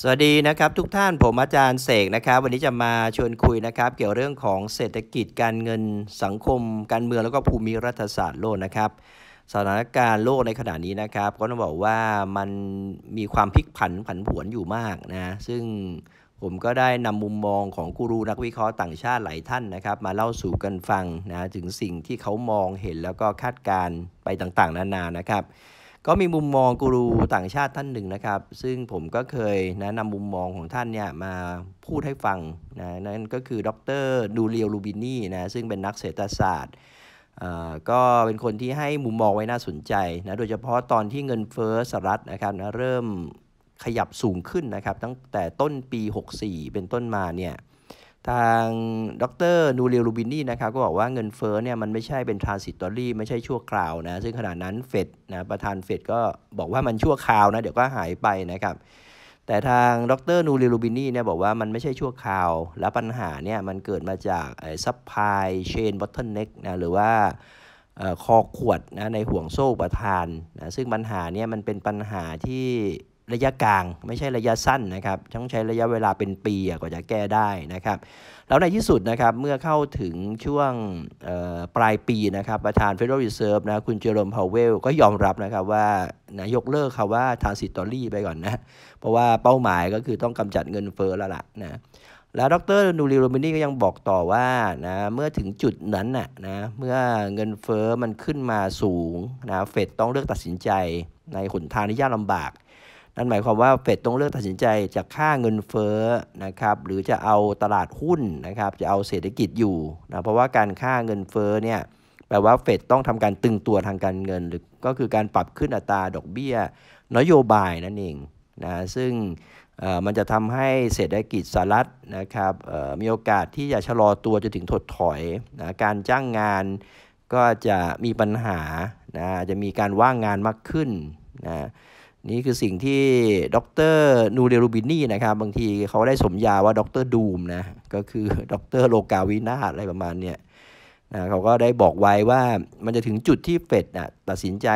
สวัสดีนะครับทุกท่านผมอาจารย์เสกนะครับ วันนี้จะมาชวนคุยนะครับ เกี่ยวเรื่องของเศรษฐกิจ การเงินสังคม การเมืองแล้วก็ภูมิรัฐศาสตร์โลกนะครับสถานการณ์โลกในขณะนี้นะครับ ก็ต้องบอกว่ามันมีความพลิกผันผันผวนอยู่มากนะซึ่งผมก็ได้นำมุมมองของกูรูนักวิเคราะห์ต่างชาติหลายท่านนะครับ มาเล่าสู่กันฟังนะถึงสิ่งที่เขามองเห็นแล้วก็คาดการไปต่างๆนานานะครับก็มีมุมมองกูรูต่างชาติท่านหนึ่งนะครับ ซึ่งผมก็เคยนะนำมุมมองของท่านเนี่ยมาพูดให้ฟังนะนั่นก็คือดรดูเรียวลูบินี่นะซึ่งเป็นนักเศรษฐศาสตร์ก็เป็นคนที่ให้มุมมองไว้น่าสนใจนะโดยเฉพาะตอนที่เงินเฟ้อสหรัฐนะครับนะเริ่มขยับสูงขึ้นนะครับ ตั้งแต่ต้นปี 64 เป็นต้นมาเนี่ยทางดรนูเรียลูบินนี่นะครับก็บอกว่าเงินเฟ้อเนี่ยมันไม่ใช่เป็นทรานสิตอรี่ไม่ใช่ชั่วคราวนะซึ่งขณะนั้นเฟดนะประธานเฟดก็บอกว่ามันชั่วคราวนะเดี๋ยวก็หายไปนะครับแต่ทางดรนูเรียลูบินนี่เนี่ยบอกว่ามันไม่ใช่ชั่วคราว และปัญหาเนี่ยมันเกิดมาจากซัพพลายเชนบอทเทิลเน็กนะหรือว่าคอขวดนะในห่วงโซ่ประธานนะซึ่งปัญหาเนี่ยมันเป็นปัญหาที่ระยะกลาง ไม่ใช่ระยะสั้นนะครับ ต้องใช้ระยะเวลาเป็นปีกว่าจะแก้ได้นะครับ แล้วในที่สุดนะครับ เมื่อเข้าถึงช่วงปลายปีนะครับ ประธาน Federal Reserve นะคุณเจอร์มพาวเวลก็ยอมรับนะครับว่านายกเลิกคำว่า transitory ไปก่อนนะ เพราะว่าเป้าหมายก็คือต้องกำจัดเงินเฟ้อแล้วล่ะนะ แล้วดรนูริโรมินีก็ยังบอกต่อว่านะ เมื่อถึงจุดนั้นน่ะนะเมื่อเงินเฟอ้อมันขึ้นมาสูงนะเฟดต้องเลือกตัดสินใจในหนทางที่ยากลำบากนั่นหมายความว่าเฟดต้องเลือกตัดสินใจจากค่าเงินเฟ้อนะครับหรือจะเอาตลาดหุ้นนะครับ จะเอาเศรษฐกิจอยู่นะเพราะว่าการค่าเงินเฟ้อเนี่ยแปลว่าเฟดต้องทำการตึงตัวทางการเงินหรือก็คือการปรับขึ้นอัตราดอกเบี้ยนโยบายนั่นเองนะซึ่งมันจะทำให้เศรษฐกิจสหรัฐนะครับมีโอกาสที่จะชะลอตัวจะถึงถดถอยนะการจ้างงานก็จะมีปัญหานะจะมีการว่างงานมากขึ้นนะนี่คือสิ่งที่ดรนูเดรูบินี่นะครับบางทีเขาได้สมญาว่าดรดูมนะ ก็คือดรโลกาวินาอะไรประมาณเนี่ยนะเขาก็ได้บอกไว้ว่ามันจะถึงจุดที่เฟดนะตัดสินใจ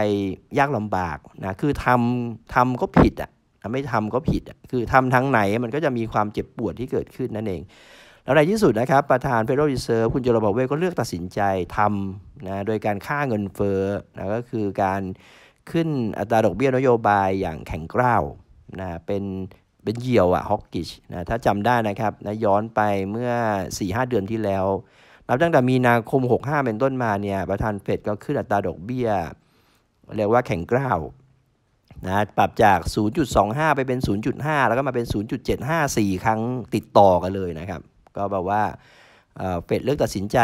ยากลำบากนะคือทำทำก็ผิดอ่ะไม่ทำก็ผิดอ่ะคือทำทางไหนมันก็จะมีความเจ็บปวดที่เกิดขึ้นนั่นเอง แล้วในที่สุดนะครับ ประธานเฟดโรดิีเซอร์คุณจอร์บาเวก็เลือกตัดสินใจทำนะโดยการค่าเงินเฟ้อนะก็คือการขึ้นอัตราดอกเบี้ยนโยบายอย่างแข็งกร้าวนะเป็นเป็นเหี่ยวอะฮอกกิชนะถ้าจำได้นะครับนะย้อนไปเมื่อ 4-5 เดือนที่แล้วนับตั้งแต่มีนาคม 65 เป็นต้นมาเนี่ยประธานเฟดก็ขึ้นอัตราดอกเบี้ยเรียกว่าแข็งกร้าวนะปรับจาก 0.25 ไปเป็น 0.5 แล้วก็มาเป็น 0.754 ครั้งติดต่อกันเลยนะครับ ก็แบบว่าเฟดเลือกตัดสินใจ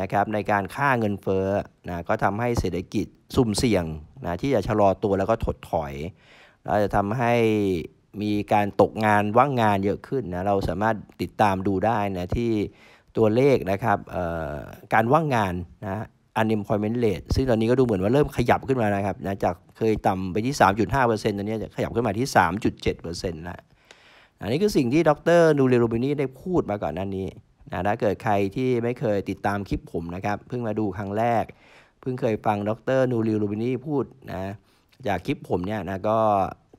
นะครับในการค่าเงินเฟ้อนะก็ทำให้เศรษฐกิจสุ่มเสี่ยงนะที่จะชะลอตัวแล้วก็ถดถอยเราจะทำให้มีการตกงานว่างงานเยอะขึ้นนะ เราสามารถติดตามดูได้นะ ที่ตัวเลขนะครับการว่างงานนะ unemployment rate ซึ่งตอนนี้ก็ดูเหมือนว่าเริ่มขยับขึ้นมานะครับนะจากเคยต่ำไปที่ 3.5%ตอนนี้จะขยับขึ้นมาที่ 3.7%แล้วอันนี้คือสิ่งที่ดรนูเรโรบินีได้พูดมาก่อนหน้านี้นะถ้าเกิดใครที่ไม่เคยติดตามคลิปผมนะครับเพิ่งมาดูครั้งแรกเพิ่งเคยฟังดรนูริลูบินีพูดนะจากคลิปผมเนี่ยนะก็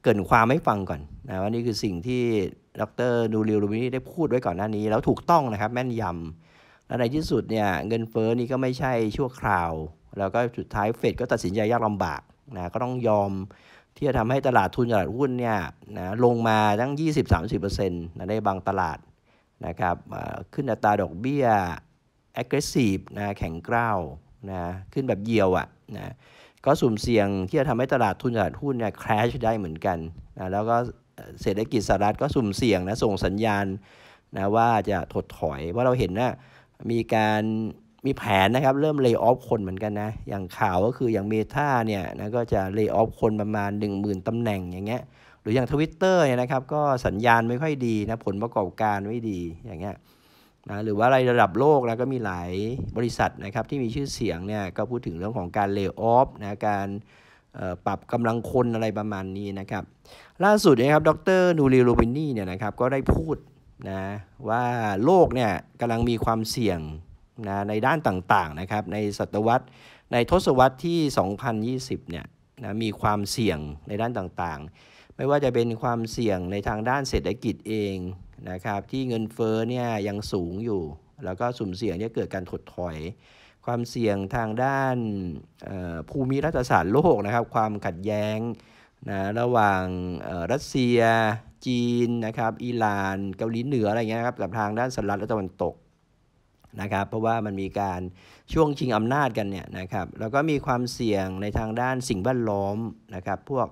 เกินความไม่ฟังก่อนนะว่านี่คือสิ่งที่ดรนูริลูบินีได้พูดไว้ก่อนหน้านี้ แล้วถูกต้องนะครับแม่นยำและในที่สุดเนี่ยเงินเฟ้อนี่ก็ไม่ใช่ชั่วคราว แล้วก็สุดท้ายเฟดก็ตัดสินใจยากลำบากนะก็ต้องยอมที่จะทำให้ตลาดทุน ตลาดหุ้นเนี่ยนะลงมาตั้ง 20-30%นะได้บางตลาดนะครับขึ้นอัตราดอกเบี้ย aggressive นะแข็งกร้าวนะขึ้นแบบเยียวอะ่ะนะก็สุ่มเสี่ยงที่จะทำให้ตลาดทุน ตลาดหุ้นเนี่ยคราชได้เหมือนกันนะแล้วก็เศรษฐกิจสหรัฐก็สุ่มเสี่ยงนะส่งสัญญาณนะว่าจะถดถอยว่าเราเห็นนะมีการมีแผนนะครับเริ่มเลย์ออฟคนเหมือนกันนะอย่างข่าวก็คืออย่างเมท่าเนี่ยนะก็จะเลย์ออฟคนประมาณ 10,000ตำแหน่งอย่างเงี้ยหรืออย่างทวิตเตอร์เนี่ยนะครับ ก็สัญญาณไม่ค่อยดีนะผลประกอบการไม่ดีอย่างเงี้ยนะหรือว่าอะไรระดับโลกแล้วก็มีหลายบริษัทนะครับที่มีชื่อเสียงเนี่ยก็พูดถึงเรื่องของการเลิกออฟนะการปรับกำลังคนอะไรประมาณนี้นะครับล่าสุดนะครับดรนูรีโรบินนี่เนี่ยนะครับก็ได้พูดนะว่าโลกเนี่ยกำลังมีความเสี่ยงนะในด้านต่างๆนะครับในศตวรรษ ในทศวรรษที่ 2020 เนี่ยนะมีความเสี่ยงในด้านต่างๆ ไม่ว่าจะเป็นความเสี่ยงในทางด้านเศรษฐกิจเองนะครับที่เงินเฟ้อเนี่ยยังสูงอยู่ แล้วก็สุ่มเสี่ยงที่จะเกิดการถดถอย ความเสี่ยงทางด้านภูมิรัฐศาสตร์โลกนะครับความขัดแย้งนะระหว่างรัสเซีย จีนนะครับอิหร่านเกาหลีเหนืออะไรเงี้ยครับกับทางด้านสหรัฐและตะวันตกนะครับเพราะว่ามันมีการช่วงชิงอำนาจกันเนี่ยนะครับแล้วก็มีความเสี่ยงในทางด้านสิ่งแวดล้อมนะครับพวก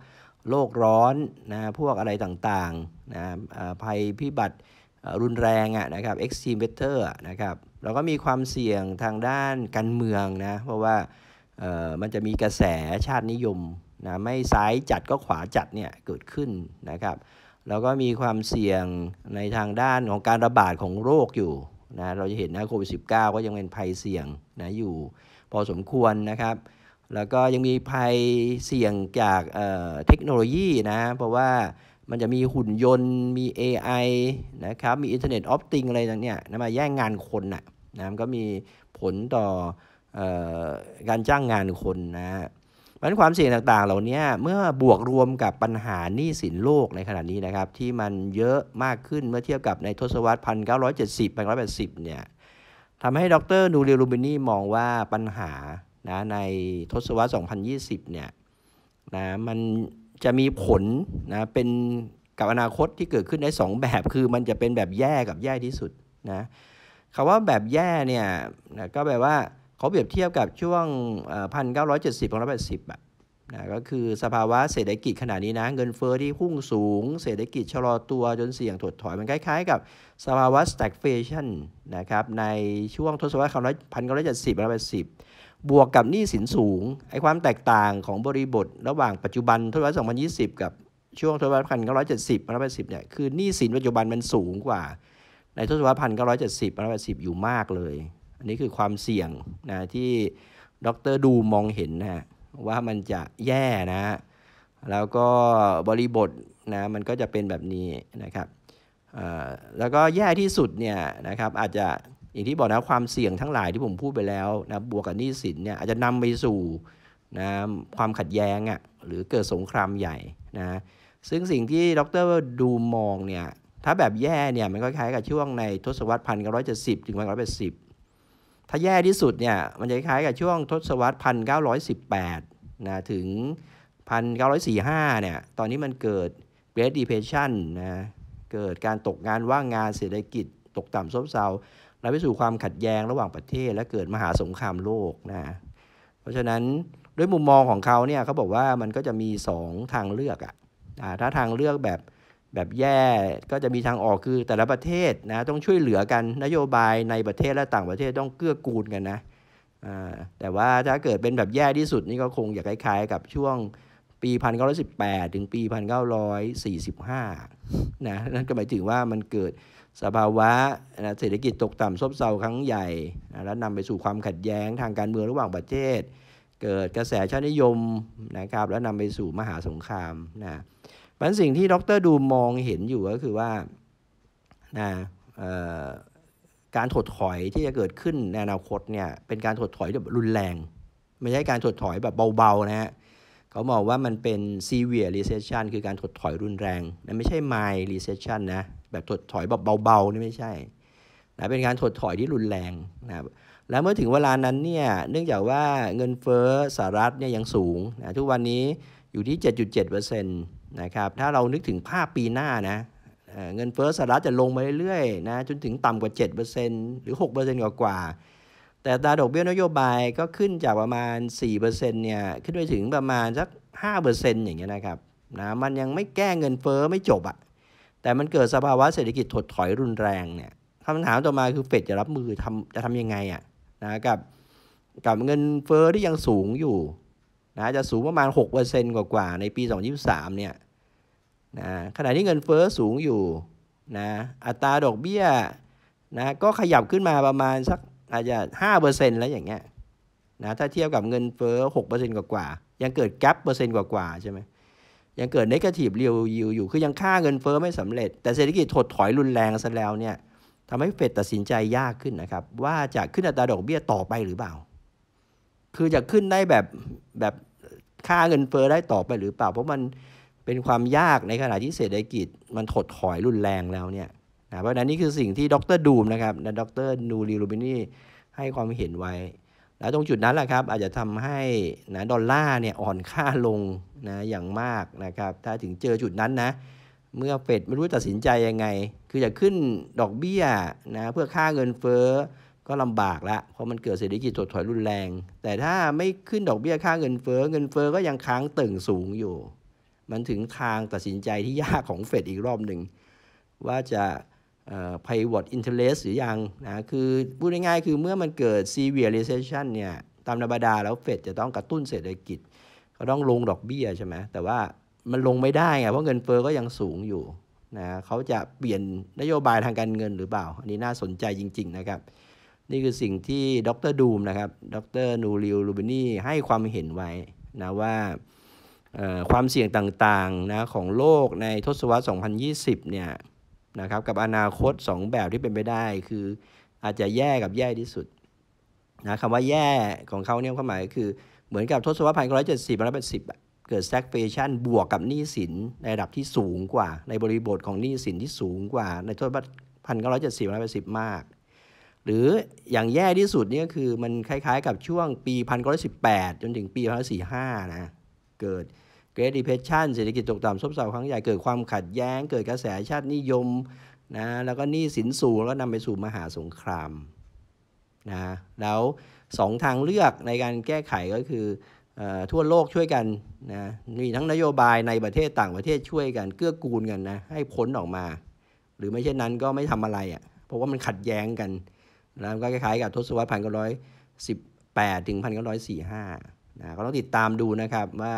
โลกร้อนนะพวกอะไรต่างๆนะภัยพิบัติรุนแรงอ่ะนะครับ extreme weather นะครับเราก็มีความเสี่ยงทางด้านการเมืองนะเพราะว่ามันจะมีกระแสชาตินิยมนะไม่ซ้ายจัดก็ขวาจัดเนี่ยเกิดขึ้นนะครับเราก็มีความเสี่ยงในทางด้านของการระบาดของโรคอยู่นะเราจะเห็นนะโควิด -19 ก็ยังเป็นภัยเสี่ยงนะอยู่พอสมควรนะครับแล้วก็ยังมีภัยเสี่ยงจากเเทคโนโลยีนะ เพราะว่ามันจะมีหุ่นยนต์ มี AI นะครับ มีอินเทอร์เน็ตออฟติงอะไรต่างเนี่ยมาแย่งงานคนนะนะก็มีผลต่ออการจ้างงานคนนะฮะนั้นความเสี่ยงต่าง ๆเหล่านี้เมื่อบวกรวมกับปัญหาหนี้สินโลกในขณะนี้นะครับ ที่มันเยอะมากขึ้นเมื่อเทียบกับในทศวรรษ 1970 1980 เนี่ยทำให้ดรนูเรลูบินีมองว่าปัญหานะในทศวรรษ2020เนี่ยนะมันจะมีผลนะ เป็นกับอนาคตที่เกิดขึ้นได้2แบบ คือมันจะเป็นแบบแย่กับแย่ที่สุดนะคำว่าแบบแย่ เนี่ยนะก็แปลว่าเขาเปรียบเทียบกับช่วง1970้า8 0อะนะก็คือสภาวะเศรษฐกิจขณะนี้นะ เงินเฟอ้อที่พุ่งสูง เศรษฐกิจชะลอตัวจนเสี่ยงถดถอย มันคล้ายๆกับสภาวะ stagflation นะครับ ในช่วงทศวรรษ1970 1980บวกกับหนี้สินสูงไอ้ความแตกต่างของบริบทระหว่างปัจจุบัน ทศวรรษ 2020 กับช่วงทศวรรษ1970 1980 เนี่ย คือหนี้สินปัจจุบันมันสูงกว่า ในทศวรรษ1970 1980อยอยู่มากเลย อันนี้คือความเสี่ยงนะที่ดรดูมองเห็นนะว่ามันจะแย่นะแล้วก็บริบทนะมันก็จะเป็นแบบนี้นะครับแล้วก็แย่ที่สุดเนี่ยนะครับอาจจะอย่างที่บอกนะ ความเสี่ยงทั้งหลายที่ผมพูดไปแล้วนะ บวกกับหนี้สินเนี่ยอาจจะนำไปสู่นะความขัดแย้งอะ่ะ หรือเกิดสงครามใหญ่นะ ซึ่งสิ่งที่ดรดูมองเนี่ย ถ้าแบบแย่เนี่ยมันก็คล้ายกับช่วงในทศวรรษพันเก้าร้อยเจ็ดสิบถึงพันเก้าร้อยแปดสิบถ้าแย่ที่สุดเนี่ย มันจะคล้ายกับช่วงทศวรรษพันเก้าร้อยสิบแปดนะถึงพันเก้าร้อยสี่ห้าเนี่ย ตอนนี้มันเกิด Great Depression นะ เกิดการตกงานว่างงานเศรษฐกิจตกต่ำซบเซานำไปสู่ความขัดแย้งระหว่างประเทศและเกิดมหาสงครามโลกนะ เพราะฉะนั้นด้วยมุมมองของเขาเนี่ยเขาบอกว่ามันก็จะมี 2 ทางเลือกอะ่ะถ้าทางเลือกแบบแบบแย่ก็จะมีทางออกคือแต่ละประเทศนะต้องช่วยเหลือกันนโยบายในประเทศและต่างประเทศต้องเกื้อกูลกันนะแต่ว่าถ้าเกิดเป็นแบบแย่ที่สุดนี่ก็คงอยาคล้ายๆกับช่วงปี1918ถึงปี1945นะ นั่นก็หมายถึงว่ามันเกิดสภาวะนะเศรษฐกิจตกต่ำซบเซาครั้งใหญ่นะและนำไปสู่ความขัดแย้งทางการเมืองระหว่างประเทศเกิดกระแสชาตินิยมนะครับและนำไปสู่มหาสงครามนะมันสิ่งที่ดรดูมองเห็นอยู่ก็คือว่านะการถดถอยที่จะเกิดขึ้นในอนาคตเนี่ย เป็นการถดถอยแบบรุนแรง ไม่ใช่การถดถอยแบบเบาๆนะฮะเขาบอกว่ามันเป็น severe recession คือการถดถอยรุนแรงนะไม่ใช่ mild recession นะแบบถดถอยแบบเบาๆ นี่ไม่ใช่นะเป็นการถดถอยที่รุนแรงนะครับ แล้วเมื่อถึงเวลานั้นเนี่ย เนื่องจากว่าเงินเฟ้อสหรัฐเนี่ยยังสูงนะทุกวันนี้อยู่ที่ 7.7%นะครับ ถ้าเรานึกถึงภาพปีหน้านะเงินเฟ้อสหรัฐจะลงมาเรื่อยๆนะจนถึงต่ำกว่า 7%หรือ 6%กว่ากว่า แต่ตาดอกเบี้ยนโยบายก็ขึ้นจากประมาณ4%เนี่ยขึ้นไปถึงประมาณสัก5%อย่างเงี้ยนะครับนะมันยังไม่แก้เงินเฟ้อไม่จบอะ่ะแต่มันเกิดสภาวะเศรษฐกิจถดถอยรุนแรงเนี่ยคำถามต่อมาคือเฟดจะรับมือทำจะทำยังไงอะ่ะนะกับกับเงินเฟอ้อที่ยังสูงอยู่นะจะสูงประมาณ 6%กว่ากว่าในปี2023เนี่ยนะขณะที่เงินเฟอ้อสูงอยู่นะอัตราดอกเบี้ยนะก็ขยับขึ้นมาประมาณสักอาจจะ5%แล้วอย่างเงี้ยนะถ้าเทียบกับเงินเฟอ้อ6%กว่ากว่ายังเกิดแกลบเปอร์เซ็นต์กว่ากว่าใช่ไหมยังเกิดเนกาทีฟเรียวย i e อยู่ คือยังค่าเงินเฟอ้อไม่สำเร็จ แต่เศรษฐกิจถดถอยรุนแรงซะแล้วเนี่ยทำให้เฟดตัดสินใจยากขึ้นนะครับ ว่าจะขึ้นอัตราดอกเบี้ยต่อไปหรือเปล่า คือจะขึ้นได้แบบแบบค่าเงินเฟอ้อได้ต่อไปหรือเปล่า เพราะมันเป็นความยากในขณะที่เศรษฐกิจมันถดถอยรุนแรงแล้วเนี่ยนะเพราะนั้นนี่คือสิ่งที่ดรดูมนะครับดรนูรีลูบินี่ให้ความเห็นไว้และตรงจุดนั้นแหละครับอาจจะทำให้นะดอลลาร์เนี่ยอ่อนค่าลงนะอย่างมากนะครับถ้าถึงเจอจุดนั้นนะเมื่อเฟดไม่รู้ตัดสินใจยังไง คือจะขึ้นดอกเบี้ยนะเพื่อค่าเงินเฟ้อก็ลำบากละเพราะมันเกิดเศรษฐกิจถดถอยรุนแรง แต่ถ้าไม่ขึ้นดอกเบี้ยค่าเงินเฟ้อเงินเฟ้อก็ยังค้างตึงสูงอยู่ มันถึงทางตัดสินใจที่ยากของเฟดอีกรอบหนึ่งว่าจะ pivot interest หรือยังนะคือพูดง่าย ๆ คือเมื่อมันเกิด severe recession เนี่ยตามธรรมดาแล้วเฟดจะต้องกระตุ้นเศรษฐกิจ ก็ต้องลงดอกเบี้ยใช่ไหมแต่ว่ามันลงไม่ได้ไงเพราะเงินเฟอ้อก็ยังสูงอยู่นะเขาจะเปลี่ยนนโยบายทางการเงินหรือเปล่า อันนี้น่าสนใจจริง ๆ นะครับ นี่คือสิ่งที่ดรดูมนะครับดรนูริลลูเบนี่ให้ความเห็นไว้นะว่าความเสี่ยงต่างๆนะของโลกในทศวรรษ2020 เนี่ยนะครับกับอนาคต 2 แบบที่เป็นไปได้คืออาจจะแย่กับแย่ที่สุดนะคำว่าแย่ ของเขาเนี่ยความหมายคือเหมือนกับทศวรรษพันเก้าร้อยเจ็ดสิบล้วเแปดสิบเกิดแซกเฟชั่นบวกกับหนี้สินในระดับที่สูงกว่า ในบริบทของหนี้สินที่สูงกว่าในทศวรรษพันเก้าร้อยเจ็ดสิบล้วเแปดสิบมาก หรืออย่างแย่ที่สุดเนี่ยคือมันคล้ายๆ กับช่วงปีพันเก้าร้อยสิบแปดจนถึงปีพันเก้าร้อยสี่ห้านะเกิดเกรดดิเพชชันเศรษฐกิจตกต่ำซบเซาครั้งใหญ่ เกิดความขัดแย้งเกิดกระแสชาตินิยมนะแล้วก็หนี้สินสูงแล้วนำไปสู่มหาสงครามนะแล้วสองทางเลือกในการแก้ไขก็คือทั่วโลกช่วยกันนะมีทั้งนโยบายในประเทศต่างประเทศช่วยกัน เกื้อกูลกันนะให้พ้นออกมา หรือไม่เช่นนั้นก็ไม่ทำอะไรอะ่ะเพราะว่ามันขัดแย้งกันนะก็คล้ายๆกับทศวรรษพันเก้าร้อยสิบแปดถึงพันเก้าร้อยสี่ห้านะก็ต้องติดตามดูนะครับว่า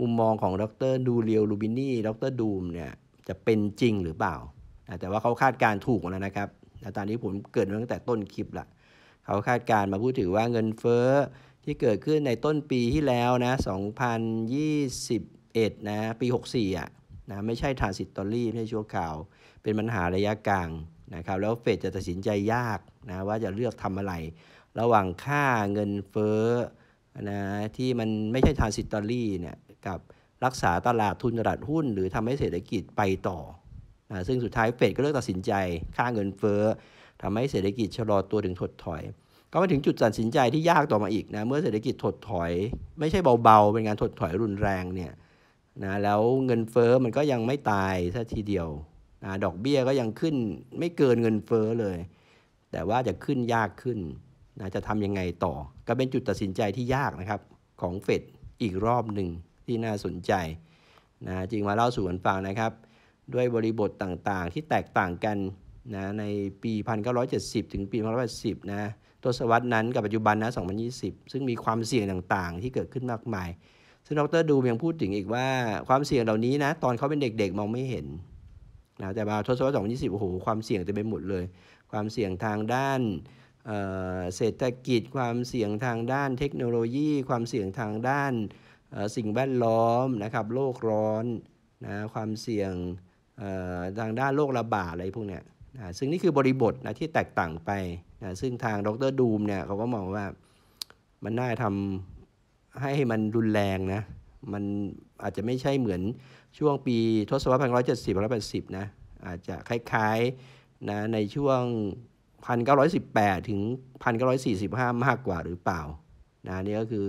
มุมมองของดรดูเรียวลูบินี่ ดรดูมเนี่ย จะเป็นจริงหรือเปล่า แต่ว่าเขาคาดการถูกแล้วนะครับ ตอนนี้ผมเกิดมาตั้งแต่ต้นคลิปละเขาคาดการมาพูดถึงว่าเงินเฟ้อ ที่เกิดขึ้นในต้นปีที่แล้วนะ 2021นะ ปี 64 อ่ะนะ ไม่ใช่ทานสิตตอรี่ไม่ใช่ชั่วข่าว เป็นปัญหาระยะกลางนะครับ แล้วเฟดจะตัดสินใจยากนะว่าจะเลือกทำอะไร ระหว่างค่าเงินเฟ้อนะที่มันไม่ใช่ทานสิตตอรี่เนี่ยกับรักษาตลาดทุนตลาดหุ้นหรือทำให้เศรษฐกิจไปต่อนะซึ่งสุดท้ายเฟดก็เลือกตัดสินใจค่าเงินเฟ้อทำให้เศรษฐกิจชะลอตัวถึงถดถอย ก็มาถึงจุดตัดสินใจที่ยากต่อมาอีกนะเมื่อเศรษฐกิจถดถอย ไม่ใช่เบา ๆ เป็นการถดถอยรุนแรงเนี่ยนะแล้วเงินเฟ้อมันก็ยังไม่ตายซะทีเดียวนะดอกเบี้ยก็ยังขึ้นไม่เกินเงินเฟ้อเลย แต่ว่าจะขึ้นยากขึ้นนะจะทำยังไงต่อก็เป็นจุดตัดสินใจที่ยากนะครับของเฟดอีกรอบหนึ่งที่น่าสนใจนะ จริงมาเล่าสู่กันฟังนะครับ ด้วยบริบทต่างๆ ที่แตกต่างกันนะ ในปี 1970 ถึงปี1980นะตัวสวัสดนั้นกับปัจจุบันนะ2020 ซึ่งมีความเสี่ยงต่างๆที่เกิดขึ้นมากมาย ซึ่งดรดูยังพูดถึงอีกว่าความเสี่ยงเหล่านี้นะตอนเขาเป็นเด็กๆมองไม่เห็นนะแต่มาทศวรรษ2020 โอ้โห ความเสี่ยงจะเป็นหมดเลย ความเสี่ยงทางด้านเศรษฐกิจความเสี่ยงทางด้าน เทคโนโลยี ความเสี่ยงทางด้านสิ่งแวดล้อมนะครับ โลกร้อนนะความเสี่ยงทางด้านโรคระบาดอะไรพวกเนี้ยนะซึ่งนี่คือบริบทนะที่แตกต่างไปนะซึ่งทางดรดูมเนี่ยเขาก็มองว่ามันน่าทำให้มันรุนแรงนะ มันอาจจะไม่ใช่เหมือนช่วงปีทศวรรษพันร้อยเจ็ดสิบร้อยแปดสิบนะ อาจจะคล้ายๆนะในช่วง 1918 ถึง 1945 มากกว่าหรือเปล่านะนี่ก็คือ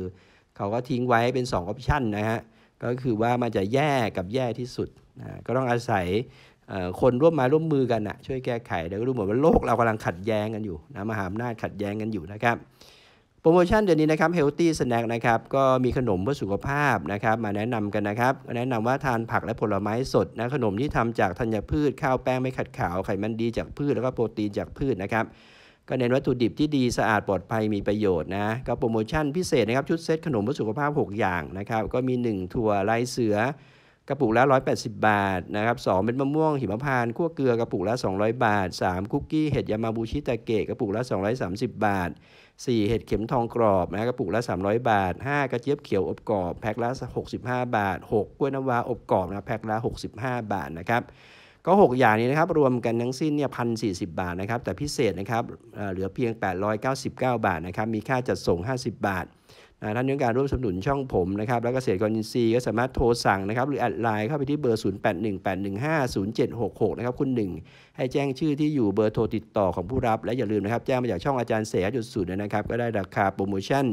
เขาก็ทิ้งไว้เป็น2องออปชันนะฮะก็คือว่ามันจะแย่กับแย่ที่สุดนะก็ต้องอาศัยคนร่วมมาร่วมมือกันนะช่วยแก้ไขแล้วก็รูเหมือนว่าโลกเรากำลังขัดแย้งกันอยู่นะมหาอำนาจขัดแย้งกันอยู่นะครับโปรโมชั่นเดือนนี้นะครับเฮลตี้สแน็คนะครับก็มีขนมเพื่อสุขภาพนะครับ มาแนะนำกันนะครับ แนะนำว่าทานผักและผลไม้สดนะขนมที่ทำจากธัญพืชข้าวแป้งไม่ขัดขาวไขมันดีจากพืชแล้วก็โปรตีนจากพืชนะครับก็เน้นวัตถุดิบที่ดี สะอาดปลอดภัยมีประโยชน์นะก็โปรโมชั่นพิเศษนะครับชุดเซตขนมเพื่อสุขภาพ 6 อย่างนะครับก็มี1ถั่วลายเสือกระปุกละ 180 บาทนะครับสเป็นมะม่วง หิมพานต์ขั้วเกลือกระปุกละ 200 บาท 3 คุกกี้เห็ดยามาบูชิตะเกะกระปุกละ 230 บาท 4 เห็ดเข็มทองกรอบนะกระปุกละ 300 บาท 5 กระเจี๊ยบเขียว อบกรอบแพ็คละ 65 บาท 6กล้วยน้ำว้าอบกรอบนะแพ็คละ65 บาทนะครับก็ 6 อย่างนี้นะครับ รวมกันทั้งสิ้นเนี่ยพันสีบาทนะครับ แต่พิเศษนะครับเหลือเพียง 899 บาทนะครับ มีค่าจัดส่ง 50 บาทท่านต้องการร่วมสนับสนุนช่องผมนะครับแล้วก็เกษตรกรอินทรีย์ก็สามารถโทรสั่งนะครับหรือแอดไลน์เข้าไปที่เบอร์ 0818150766 นะครับ คุณหนึ่งให้แจ้งชื่อที่อยู่เบอร์โทรติดต่อของผู้รับและอย่าลืมนะครับแจ้งมาจากช่องอาจารย์เสจุดสุดนะครับก็ได้ราคาโปรโมชั่น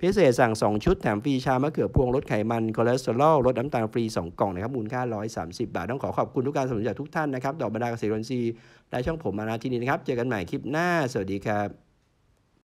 พิเศษสั่ง 2 ชุด แถมฟรีชามะเขือพวงลดไขมัน คอเลสเตอรอลลดน้ำตาลฟรี2กล่องนะครับมูลค่า 130 บาทต้องขอขอบคุณทุกการสนับสนุนจากทุกท่านนะครับดอกบรรดาเกษตรกรอินทรีย์และช่องผมมาณที่นี้นะครับเจอกันใหม่คลิปหน้าสวัสดีครับ